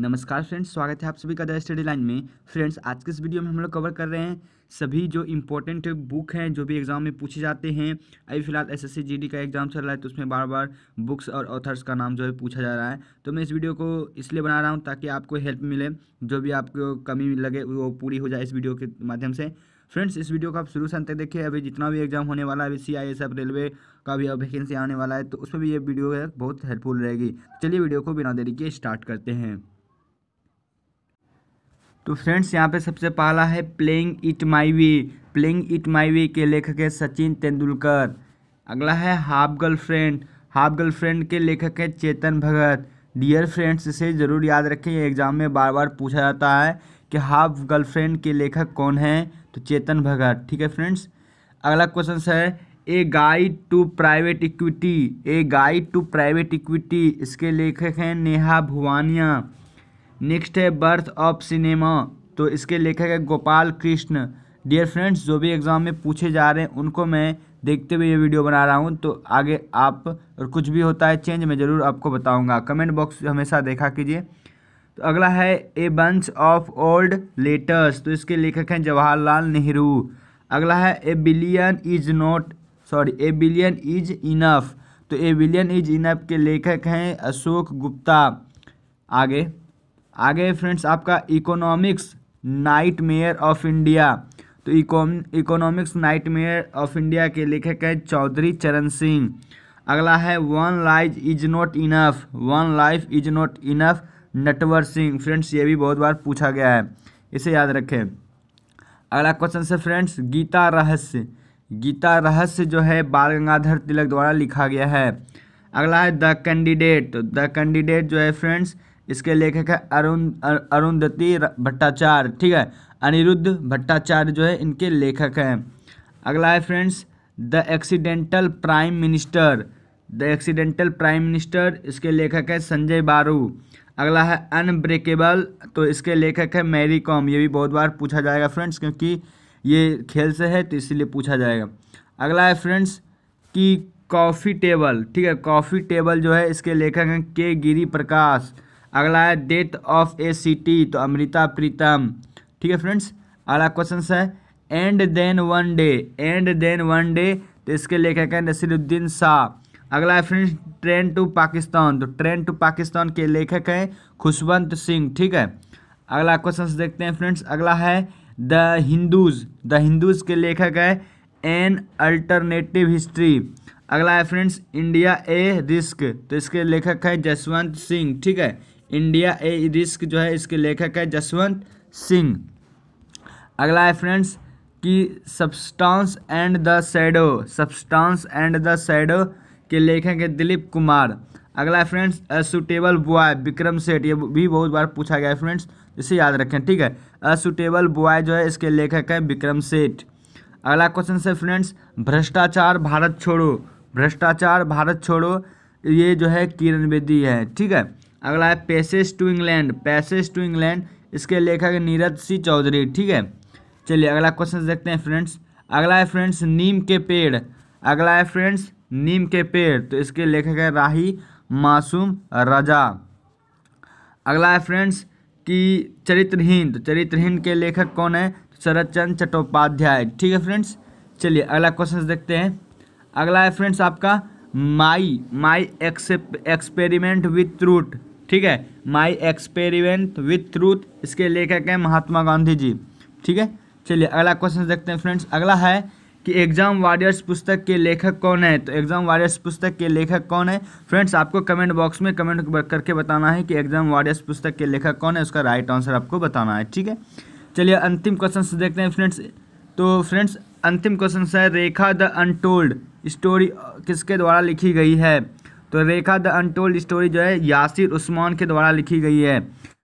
नमस्कार फ्रेंड्स स्वागत है आप सभी का द स्टडी लाइन में फ्रेंड्स आज के इस वीडियो में हम लोग कवर कर रहे हैं सभी जो इम्पोर्टेंट बुक हैं जो भी एग्ज़ाम में पूछे जाते हैं अभी फिलहाल एस एस का एग्ज़ाम चल रहा है तो उसमें बार बार बुक्स और ऑथर्स का नाम जो है पूछा जा रहा है तो मैं इस वीडियो को इसलिए बना रहा हूँ ताकि आपको हेल्प मिले जो भी आपको कमी लगे वो पूरी हो जाए इस वीडियो के माध्यम से फ्रेंड्स इस वीडियो को आप शुरू से अंत तक देखिए अभी जितना भी एग्जाम होने वाला है अभी C I S F railway का भी अब वैकेंसी आने वाला है तो उसमें भी ये वीडियो है बहुत हेल्पफुल रहेगी चलिए वीडियो को बिना देरी के स्टार्ट करते हैं तो फ्रेंड्स यहाँ पे सबसे पहला है playing it my way playing it my way के लेखक है सचिन तेंदुलकर अगला है हाफ गर्लफ्रेंड हाफ गर्लफ्रेंड के लेखक है चेतन भगत डियर फ्रेंड्स इसे ज़रूर याद रखें एग्ज़ाम में बार बार पूछा जाता है कि हाफ गर्लफ्रेंड के लेखक कौन है तो चेतन भगत ठीक है फ्रेंड्स अगला क्वेश्चन है a guide to private equity a guide to private equity इसके लेखक हैं नेहा भुवानिया नेक्स्ट है बर्थ ऑफ सिनेमा तो इसके लेखक है गोपाल कृष्ण डियर फ्रेंड्स जो भी एग्ज़ाम में पूछे जा रहे हैं उनको मैं देखते हुए ये वीडियो बना रहा हूँ तो आगे आप और कुछ भी होता है चेंज मैं ज़रूर आपको बताऊँगा कमेंट बॉक्स हमेशा देखा कीजिए तो अगला है a bunch of old letters तो इसके लेखक हैं जवाहरलाल नेहरू अगला है a billion is not sorry a billion is enough तो ए बिलियन इज इनफ के लेखक हैं अशोक गुप्ता आगे आगे फ्रेंड्स आपका economics nightmare of India तो economics nightmare of India के लेखक है चौधरी चरण सिंह अगला है one life is not enough one life is not enough Natwar Singh friends ये भी बहुत बार पूछा गया है इसे याद रखें अगला क्वेश्चन से फ्रेंड्स गीता रहस्य गीता रहस्य जो है बाल गंगाधर तिलक द्वारा लिखा गया है अगला है द कैंडिडेट द कैंडिडेट जो है फ्रेंड्स इसके लेखक है अरुण अरुंधति भट्टाचार्य ठीक है अनिरुद्ध भट्टाचार्य जो है इनके लेखक हैं अगला है friends the accidental prime minister the accidental prime minister इसके लेखक है संजय बारू अगला है अनब्रेकेबल तो इसके लेखक है मैरी कॉम ये भी बहुत बार पूछा जाएगा फ्रेंड्स क्योंकि ये खेल से है तो इसलिए पूछा जाएगा अगला है फ्रेंड्स की कॉफ़ी टेबल ठीक है कॉफ़ी टेबल जो है इसके लेखक हैं के गिरी प्रकाश अगला है डेथ ऑफ ए सिटी तो अमृता प्रीतम ठीक है फ्रेंड्स अगला क्वेश्चन है and then one day and then one day तो इसके लेखक हैं नसीरुद्दीन शाह अगला है फ्रेंड्स ट्रेन टू पाकिस्तान तो ट्रेन टू पाकिस्तान के लेखक हैं खुशवंत सिंह ठीक है अगला क्वेश्चन देखते हैं फ्रेंड्स अगला है द हिंदूज द हिंदूज के लेखक है एन अल्टरनेटिव हिस्ट्री अगला है फ्रेंड्स इंडिया ए रिस्क तो इसके लेखक है जसवंत सिंह ठीक है इंडिया ए रिस्क जो है इसके लेखक है जसवंत सिंह अगला है फ्रेंड्स कि substance and the shadow substance and the shadow के लेखक है दिलीप कुमार अगला है फ्रेंड्स असुटेबल बॉय विक्रम सेठ ये भी बहुत बार पूछा गया है फ्रेंड्स इसे याद रखें ठीक है असुटेबल बॉय जो है इसके लेखक है विक्रम सेठ अगला क्वेश्चन से फ्रेंड्स भ्रष्टाचार भारत छोड़ो भ्रष्टाचार भारत छोड़ो ये जो है किरण बेदी है ठीक है अगला है passage to England passage to England इसके लेखक नीरज सिंह चौधरी ठीक है चलिए अगला क्वेश्चन देखते हैं फ्रेंड्स अगला है फ्रेंड्स नीम के पेड़ अगला है फ्रेंड्स नीम के पेड़ तो इसके लेखक है राही मासूम रजा अगला है फ्रेंड्स की चरित्रहीन तो चरित्रहीन के लेखक कौन है शरद चंद चट्टोपाध्याय ठीक है फ्रेंड्स चलिए अगला क्वेश्चन देखते हैं अगला है फ्रेंड्स आपका my my except experiment with truth ठीक है माई एक्सपेरिमेंट विथ ट्रूथ इसके लेखक हैं महात्मा गांधी जी ठीक है चलिए अगला क्वेश्चन देखते हैं फ्रेंड्स अगला है कि एग्जाम वारियर्स पुस्तक के लेखक कौन है तो एग्जाम वारियर्स पुस्तक के लेखक कौन है फ्रेंड्स आपको कमेंट बॉक्स में कमेंट करके बताना है कि एग्जाम वारियर्स पुस्तक के लेखक कौन है उसका राइट आंसर आपको बताना है ठीक है चलिए अंतिम क्वेश्चन देखते हैं फ्रेंड्स तो फ्रेंड्स अंतिम क्वेश्चन है रेखा द अनटोल्ड स्टोरी किसके द्वारा लिखी गई है तो रेखा द अनटोल्ड स्टोरी जो है यासिर उस्मान के द्वारा लिखी गई है